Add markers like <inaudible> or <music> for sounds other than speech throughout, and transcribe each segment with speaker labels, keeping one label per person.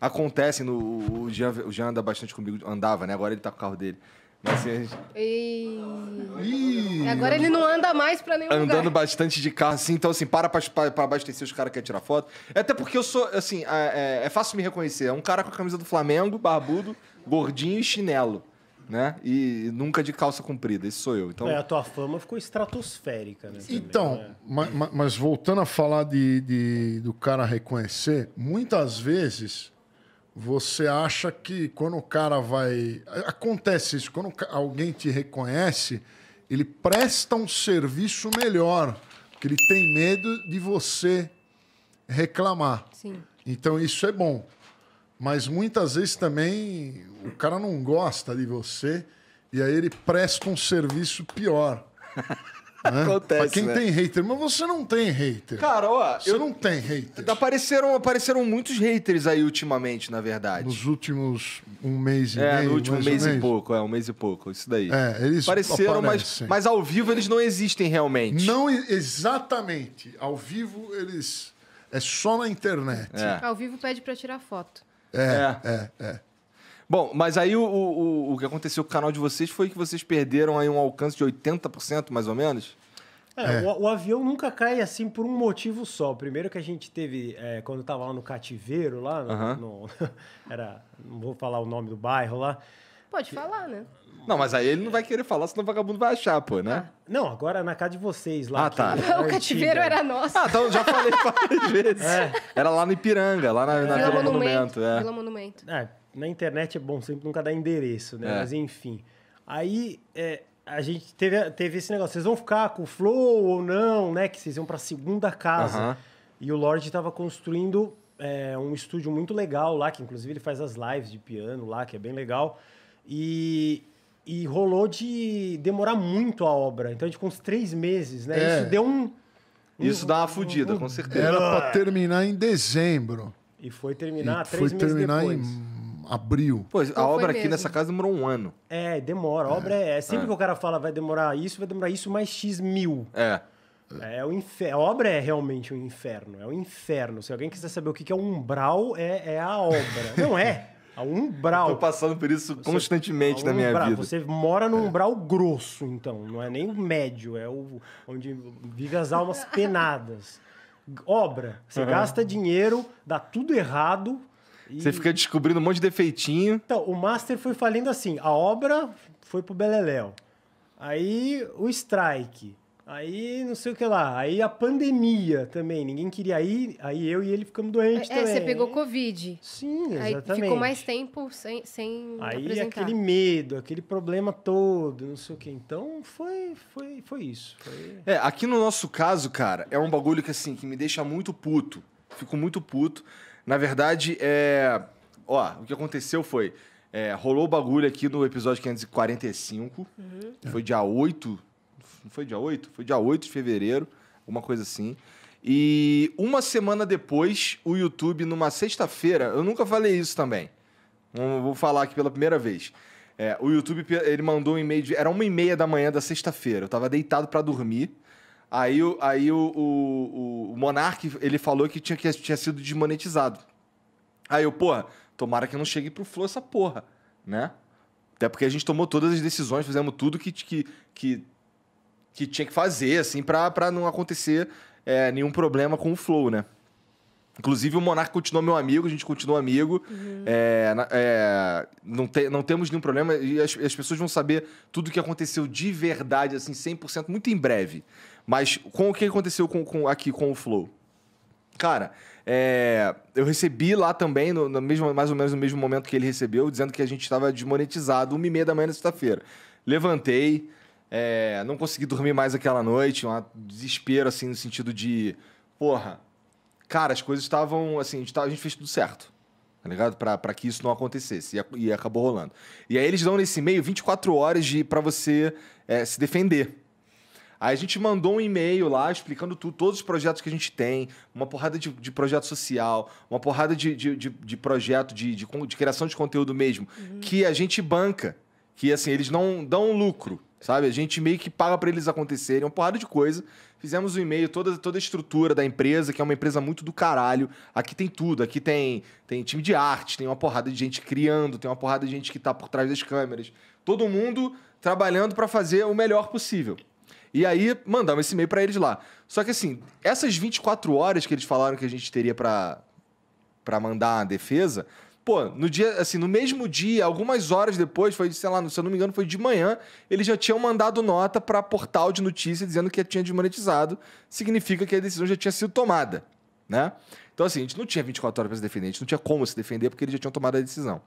Speaker 1: acontece no. O Jean, o Jean anda bastante comigo, andava, né? Agora ele tá com o carro dele. Mas assim,
Speaker 2: a gente... agora ele não anda mais pra nenhum Andando lugar.
Speaker 1: bastante de carro, assim. Então, assim, para pra, pra abastecer, os caras querem tirar foto. É até porque eu sou, assim, é, é, é, fácil me reconhecer. É um cara com a camisa do Flamengo, barbudo, gordinho e chinelo. Né? E nunca de calça comprida, esse sou eu. Então... É, a
Speaker 2: tua fama ficou estratosférica, né? Então, também,
Speaker 1: né? Mas, mas, voltando a falar de, de, do cara reconhecer, muitas vezes você acha que quando o cara vai. Acontece isso, quando alguém te reconhece, ele presta um serviço melhor, porque ele tem medo de você reclamar. Sim. Então isso é bom. Mas muitas vezes também o cara não gosta de você e aí ele presta um serviço pior. <laughs> Né? Acontece. Mas quem né? tem hater, mas você não tem hater. Cara, ó. Você eu não tem hater. Apareceram, apareceram muitos haters aí ultimamente, na verdade. Nos últimos um mês e é, meio. É, no último mês, mês, mês, e pouco, é, um mês e pouco, isso daí. É, eles apareceram, mas, mas ao vivo eles não existem realmente. Não, exatamente. Ao vivo eles. É só na internet. É.
Speaker 2: Ao vivo pede para tirar foto.
Speaker 1: É, é, é. é. Bom, mas aí o, o, o que aconteceu com o canal de vocês foi que vocês perderam aí um alcance de 80%, mais ou menos?
Speaker 2: É, é. O, o, avião nunca cai assim por um motivo só. Primeiro que a gente teve, é, quando estava lá no cativeiro, lá no, no, <laughs> era, não vou falar o nome do bairro lá. Pode falar, né? Não, mas aí
Speaker 1: ele não vai querer falar, senão o vagabundo vai achar, pô, né? Ah. Não, agora é na casa de vocês lá. Ah, tá. É <laughs> o cativeiro era nosso. Ah, então já falei <laughs> várias é. vezes. Era lá no Ipiranga, lá na, na Vila, Vila Monumento. Monumento é. Vila
Speaker 2: Monumento. É, na internet é bom sempre nunca dar endereço, né? É. Mas enfim. Aí é, a gente teve, teve esse negócio. Vocês vão ficar com o Flow ou não, né? Que vocês iam para a segunda casa. E o Lorde estava construindo é, um estúdio muito legal lá, que inclusive ele faz as lives de piano lá, que é bem legal. E, e rolou de demorar muito a obra. Então a gente ficou uns três meses, né? É. Isso deu um.
Speaker 1: Isso dá uma fodida, com certeza. Era para é. terminar em dezembro. E foi terminar e três foi meses terminar depois. Em abril. pois então a obra aqui nessa casa demorou um ano. É, demora. A obra
Speaker 2: é, é. sempre é. que o cara fala vai demorar isso, vai demorar isso mais X mil. É. É, é o inferno A obra é realmente um inferno. É um inferno. Se alguém quiser saber o que é um umbral, é, é a obra. <laughs> Não é.
Speaker 1: A umbral. Eu tô passando por isso você... constantemente na minha vida. Você
Speaker 2: mora num é. umbral grosso, então. Não é nem o médio. É o... onde vive as almas <laughs> penadas.
Speaker 1: Obra. Você uhum. gasta
Speaker 2: dinheiro, dá tudo errado,
Speaker 1: você fica descobrindo um monte de defeitinho.
Speaker 2: Então, o Master foi falando assim. A obra foi pro Beleléu. Aí o strike. Aí não sei o que lá. Aí a pandemia também. Ninguém queria ir. Aí eu e ele ficamos doentes é, também. É, você pegou Covid. Sim, exatamente. Aí ficou mais tempo sem, sem Aí apresentar. aquele medo, aquele problema todo, não sei o que. Então foi, foi, foi
Speaker 1: isso. Foi... É, aqui no nosso caso, cara, é um bagulho que assim, que me deixa muito puto. Fico muito puto. Na verdade, é. Ó, o que aconteceu foi. É, rolou o bagulho aqui no episódio 545. Uhum. Foi dia 8. Não foi dia 8? Foi dia 8 de fevereiro, alguma coisa assim. E uma semana depois, o YouTube, numa sexta-feira, eu nunca falei isso também. Vou falar aqui pela primeira vez. É, o YouTube, ele mandou um e-mail. De, era uma e meia da manhã da sexta-feira. Eu tava deitado para dormir. Aí, aí o, o, o Monark, ele falou que tinha, que tinha sido desmonetizado. Aí eu, porra, tomara que não chegue pro Flow essa porra, né? Até porque a gente tomou todas as decisões, fizemos tudo que, que, que, que tinha que fazer, assim, pra, pra não acontecer é, nenhum problema com o Flow, né? Inclusive, o Monark continuou meu amigo, a gente continua amigo. Uhum. É, é, não, te, não temos nenhum problema e as, as, pessoas vão saber tudo o que aconteceu de verdade, assim, 100%, muito em breve. Mas com o que aconteceu com, com aqui com o Flow? Cara, é, eu recebi lá também, no, no, mesmo, mais ou menos no mesmo momento que ele recebeu, dizendo que a gente estava desmonetizado, uma e meia da manhã na sexta-feira. Levantei, é, não consegui dormir mais aquela noite, um desespero, assim, no sentido de... Porra, cara, as coisas estavam, assim, a gente, tava, tá, a gente fez tudo certo tá ligado? para que isso não acontecesse. E, e, acabou rolando. E aí eles dão nesse e-mail 24 horas de para você é, se defender. Aí a gente mandou um e-mail lá explicando todos os projetos que a gente tem, uma porrada de, de projeto social, uma porrada de, de, de, de projeto de, de, de, criação de conteúdo mesmo, uhum. que a gente banca, que assim, eles não dão lucro, sabe? A gente meio que paga para eles acontecerem, uma porrada de coisa. Fizemos o um e-mail, toda, toda a estrutura da empresa, que é uma empresa muito do caralho. Aqui tem tudo, aqui tem, tem time de arte, tem uma porrada de gente criando, tem uma porrada de gente que tá por trás das câmeras. Todo mundo trabalhando para fazer o melhor possível. E aí mandava esse e-mail para eles lá. Só que assim, essas 24 horas que eles falaram que a gente teria para para mandar a defesa, pô, no dia, assim, no mesmo dia, algumas horas depois, foi, sei lá, se eu não me engano, foi de manhã, eles já tinham mandado nota para portal de notícia dizendo que tinha desmonetizado, significa que a decisão já tinha sido tomada, né? Então assim, a gente não tinha 24 horas para se defender, a gente não tinha como se defender porque eles já tinham tomado a decisão.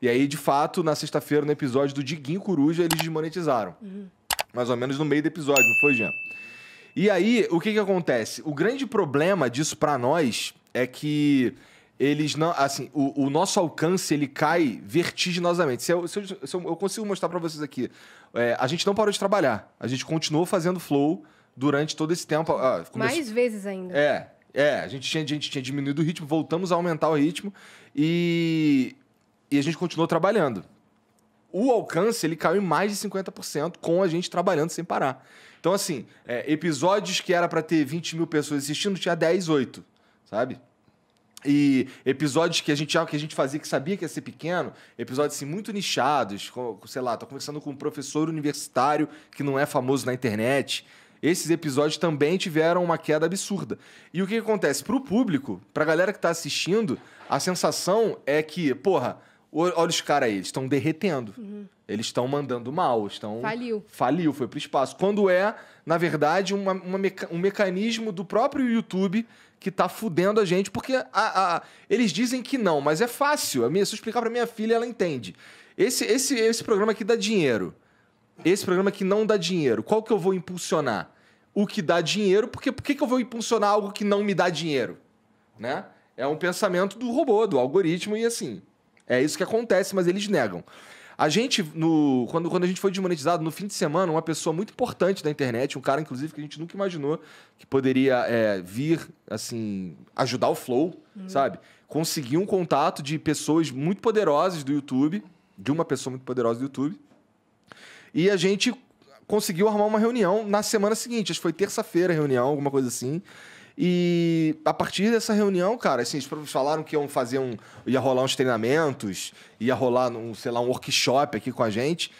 Speaker 1: E aí, de fato, na sexta-feira, no episódio do Diguinho Coruja, eles desmonetizaram. Uhum mais ou menos no meio do episódio, não foi, Jean? E aí, o que que acontece? O grande problema disso para nós é que eles não. Assim, o, o, nosso alcance ele cai vertiginosamente. Se eu, se eu, se eu consigo mostrar para vocês aqui, é, a gente não parou de trabalhar. A gente continuou fazendo flow durante todo esse tempo. Ah, começou... Mais vezes ainda. É, é. A gente, tinha, a gente tinha diminuído o ritmo, voltamos a aumentar o ritmo e, e a gente continuou trabalhando o alcance ele caiu em mais de 50% com a gente trabalhando sem parar. Então, assim, é, episódios que era para ter 20 mil pessoas assistindo, tinha 10, 8, sabe? E episódios que a gente que a gente fazia que sabia que ia ser pequeno, episódios assim, muito nichados, com, sei lá, tô conversando com um professor universitário que não é famoso na internet. Esses episódios também tiveram uma queda absurda. E o que, que acontece? Pro público, pra galera que tá assistindo, a sensação é que, porra, Olha os caras aí, eles estão derretendo. Uhum. Eles estão mandando mal, estão... Faliu. Faliu, foi pro espaço. Quando é, na verdade, uma, uma meca... um mecanismo do próprio YouTube que tá fudendo a gente, porque a, a... eles dizem que não, mas é fácil. se eu explicar pra minha filha, ela entende. Esse, esse, esse programa aqui dá dinheiro. Esse programa aqui não dá dinheiro. Qual que eu vou impulsionar? O que dá dinheiro, porque por que, que eu vou impulsionar algo que não me dá dinheiro? Né? É um pensamento do robô, do algoritmo e assim... É isso que acontece, mas eles negam. A gente, no, quando, quando a gente foi desmonetizado, no fim de semana, uma pessoa muito importante da internet, um cara, inclusive, que a gente nunca imaginou que poderia é, vir, assim, ajudar o Flow, hum. sabe? Conseguiu um contato de pessoas muito poderosas do YouTube, de uma pessoa muito poderosa do YouTube. E a gente conseguiu armar uma reunião na semana seguinte. Acho que foi terça-feira a reunião, alguma coisa assim. E a partir dessa reunião, cara, assim, eles falaram que iam fazer um. ia rolar uns treinamentos, ia rolar, um, sei lá, um workshop aqui com a gente.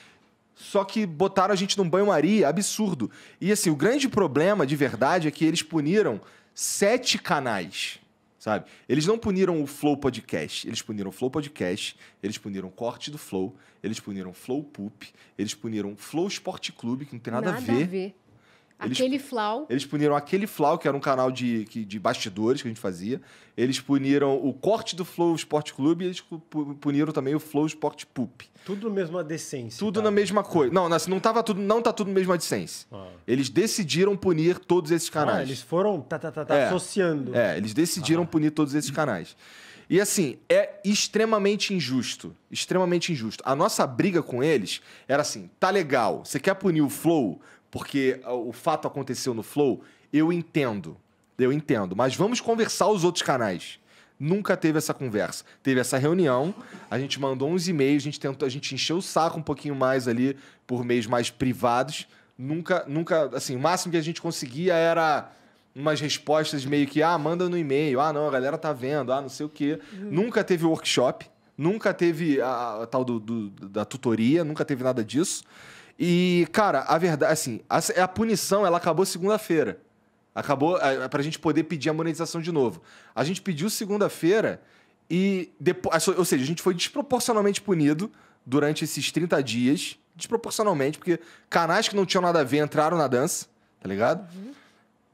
Speaker 1: Só que botaram a gente num banho-maria absurdo. E assim, o grande problema de verdade é que eles puniram sete canais. Sabe? Eles não puniram o Flow Podcast, eles puniram o Flow Podcast, eles puniram o corte do Flow, eles puniram o Flow Poop, eles puniram o Flow Sport Clube, que não tem nada, nada a, ver. a ver.
Speaker 2: Eles, aquele Flau.
Speaker 1: Eles puniram aquele Flau, que era um canal de, de bastidores que a gente fazia. Eles puniram o corte do Flow Sport Clube e eles puniram também o Flow Sport Poop. Tudo na mesma decência. Tudo tá? na mesma coisa. Não, não, tava tudo, não tá tudo na mesma decência. Ah. Eles decidiram punir todos esses ah, canais. Ah, eles foram
Speaker 2: tá, tá, tá, tá é,
Speaker 1: associando. É, eles decidiram ah. punir todos esses canais. E assim, é extremamente injusto. Extremamente injusto. A nossa briga com eles era assim: tá legal, você quer punir o Flow? porque ah, o fato aconteceu no Flow, eu entendo. Eu entendo. Mas vamos conversar os outros canais. Nunca teve essa conversa. Teve essa reunião, a gente mandou uns e-mails, a gente tentou, a gente encheu o saco um pouquinho mais ali por meios mais privados. Nunca, nunca, assim, o máximo que a gente conseguia era umas respostas meio que, ah, manda no e-mail, ah, não, a galera tá vendo, ah, não sei o quê. Uhum. Nunca teve workshop, nunca teve a, a tal do, do, da tutoria, nunca teve nada disso. E, cara, a verdade, assim, a, a punição ela acabou segunda-feira. Acabou a, é, é pra gente poder pedir a monetização de novo. A gente pediu segunda-feira e depois. É ou seja, a gente foi desproporcionalmente punido durante esses 30 dias. Desproporcionalmente, porque canais que não tinham nada a ver entraram na dança, tá ligado? Uhum.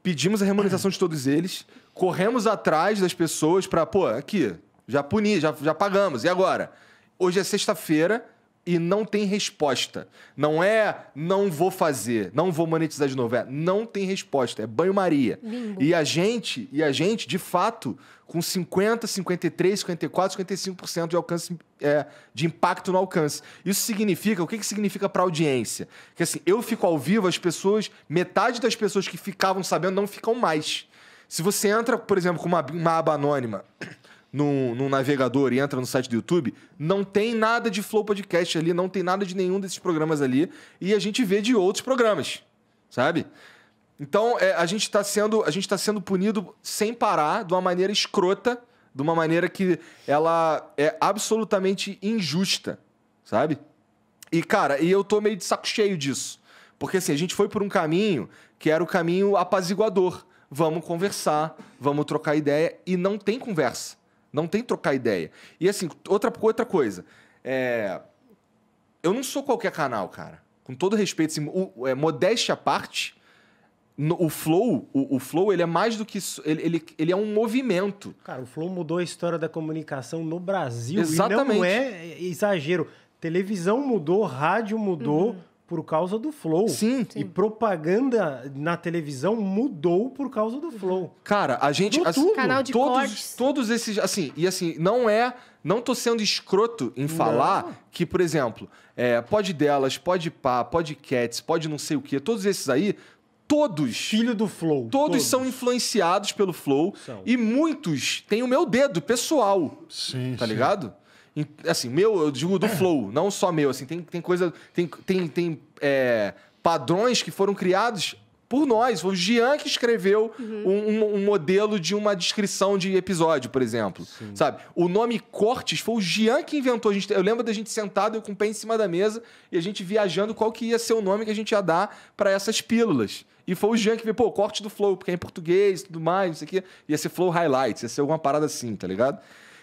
Speaker 1: Pedimos a remuneração de todos eles. Corremos atrás das pessoas pra, pô, aqui, já puni, já, já pagamos, e agora? Hoje é sexta-feira e não tem resposta. Não é não vou fazer, não vou monetizar de novo, é não tem resposta, é banho-maria. E a gente, e a gente, de fato, com 50, 53, 54, 55% de alcance é, de impacto no alcance. Isso significa, o que, que significa para audiência? Que assim, eu fico ao vivo, as pessoas, metade das pessoas que ficavam sabendo não ficam mais. Se você entra, por exemplo, com uma, uma aba anônima num, num, navegador e entra no site do YouTube, não tem nada de Flow Podcast ali, não tem nada de nenhum desses programas ali, e a gente vê de outros programas, sabe? Então, é, a gente está sendo, a gente tá sendo punido sem parar, de uma maneira escrota, de uma maneira que ela é absolutamente injusta, sabe? E, cara, e eu tô meio de saco cheio disso. Porque, assim, a gente foi por um caminho que era o caminho apaziguador. Vamos conversar, vamos trocar ideia, e não tem conversa não tem trocar ideia. E assim, outra, outra coisa. É... Eu não sou qualquer canal, cara. Com todo respeito, assim, o, é, modéstia à parte, no, o flow, o, o, flow, ele é mais do que. Ele, ele, ele, é um movimento. Cara, o flow mudou a história da comunicação no Brasil. Exatamente. E não é
Speaker 2: exagero. Televisão mudou, rádio mudou. Uhum por causa do Flow. Sim. Sim. E propaganda na televisão mudou por causa do Flow.
Speaker 1: Cara, a gente. As, assim, tudo. Canal de todos, cortes. todos esses. Assim, e assim, não é. Não tô sendo escroto em falar não. que, por exemplo, é, pode delas, pode pá, pode cats, pode não sei o quê, todos esses aí. Todos. Filho do Flow. Todos, todos. são influenciados pelo Flow. São. E muitos têm o meu dedo pessoal. Sim. Tá sim. ligado? Assim, meu, eu digo do flow, <laughs> não só meu. Assim, tem, tem coisa. Tem, tem, tem é, padrões que foram criados por nós. Foi o Jean que escreveu uhum. um, um, modelo de uma descrição de episódio, por exemplo. Sim. Sabe? O nome cortes foi o Jean que inventou. A gente, eu lembro da gente sentado, com o pé em cima da mesa, e a gente viajando qual que ia ser o nome que a gente ia dar para essas pílulas. E foi o Jean que veio, pô, corte do Flow, porque é em português e tudo mais, não sei o quê. Ia ser Flow Highlights, ia ser alguma parada assim, tá ligado?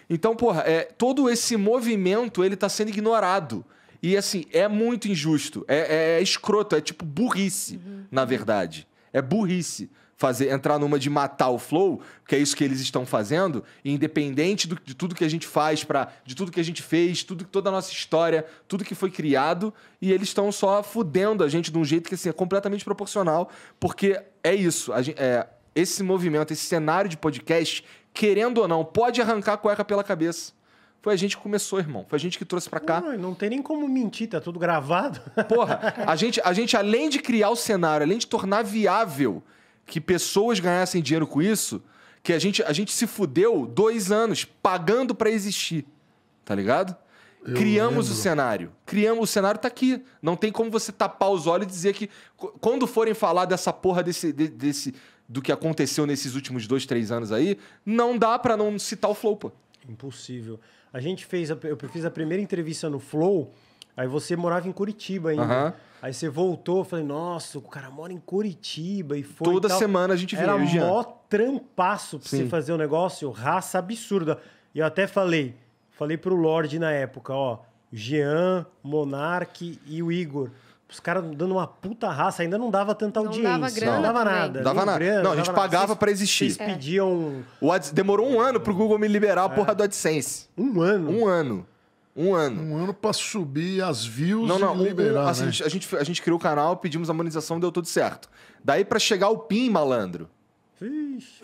Speaker 1: Então, porra, é, todo esse movimento ele tá sendo ignorado. E assim, é muito injusto. É, é, é escroto, é tipo burrice, uhum. na verdade. É burrice fazer entrar numa de matar o flow, que é isso que eles estão fazendo, independente do, de tudo que a gente faz para, de tudo que a gente fez, tudo toda a nossa história, tudo que foi criado, e eles estão só fudendo a gente de um jeito que assim, é completamente proporcional, porque é isso, gente, é, esse movimento, esse cenário de podcast querendo ou não, pode arrancar a cueca pela cabeça. Foi a gente que começou, irmão. Foi a gente que trouxe para cá. Não, não tem nem como mentir, tá tudo gravado. <laughs> Porra, a gente, a gente, além de criar o cenário, além de tornar viável que pessoas ganhassem dinheiro com isso, que a gente, a gente se fudeu dois anos pagando para existir. Tá ligado? Eu criamos lembro. o cenário. Criamos, o cenário tá aqui. Não tem como você tapar os olhos e dizer que. Quando forem falar dessa porra desse, desse, do que aconteceu nesses últimos dois, três anos aí, não dá para não citar o Flow, pô.
Speaker 2: Impossível. A gente fez, a, eu fiz a primeira entrevista no Flow, aí você morava em Curitiba ainda. Uhum. Aí você voltou, eu falei, nossa, o cara mora em Curitiba e foi. Toda e semana a gente vinha. Era o maior trampaço pra Sim. você fazer um negócio, raça absurda. E eu até falei, falei pro Lorde na época, ó, Jean, Monarque e o Igor. Os caras dando uma puta raça, ainda não dava tanta não audiência. Dava grana não dava nada. Dava não nada. Grana, não, a gente pagava para existir. Eles é.
Speaker 1: pediam. O Ad... Demorou um ano pro Google me liberar a é. porra do AdSense. Um ano? Um ano. Um ano. Um ano pra subir as views não, não, e liberar, um, assim, né? a, gente, a gente criou o canal, pedimos a monetização, deu tudo certo. Daí para chegar o PIN, malandro.
Speaker 2: Ixi,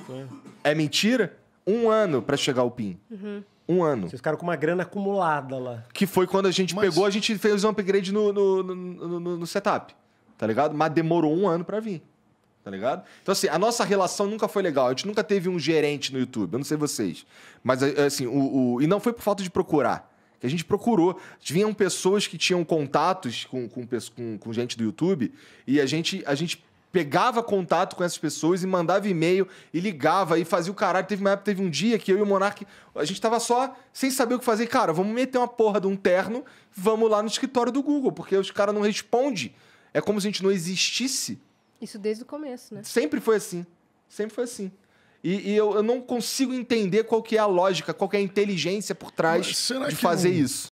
Speaker 1: é mentira? Um ano para chegar o PIN. Uhum. Um ano. Vocês ficaram com uma grana acumulada lá. Que foi quando a gente Mas... pegou, a gente fez um upgrade no, no, no, no, no setup, tá ligado? Mas demorou um ano para vir, tá ligado? Então, assim, a nossa relação nunca foi legal. A gente nunca teve um gerente no YouTube, eu não sei vocês. Mas, eh, assim, o, o... e não foi por falta de procurar. Que a gente procurou. Vinham pessoas que tinham contatos com, com, com, com gente do YouTube e a gente, a gente pegava contato com essas pessoas e mandava e-mail e ligava e fazia o caralho. Teve uma época, teve um dia que eu e o Monark, a gente tava só sem saber o que fazer. Cara, vamos meter uma porra de um terno, vamos lá no escritório do Google, porque os caras não respondem. É como se a gente não existisse.
Speaker 2: Isso desde o começo, né?
Speaker 1: Sempre foi assim. Sempre foi assim. E, e eu, eu, não consigo entender qual que é a lógica, qual que é a inteligência por trás de fazer não, isso.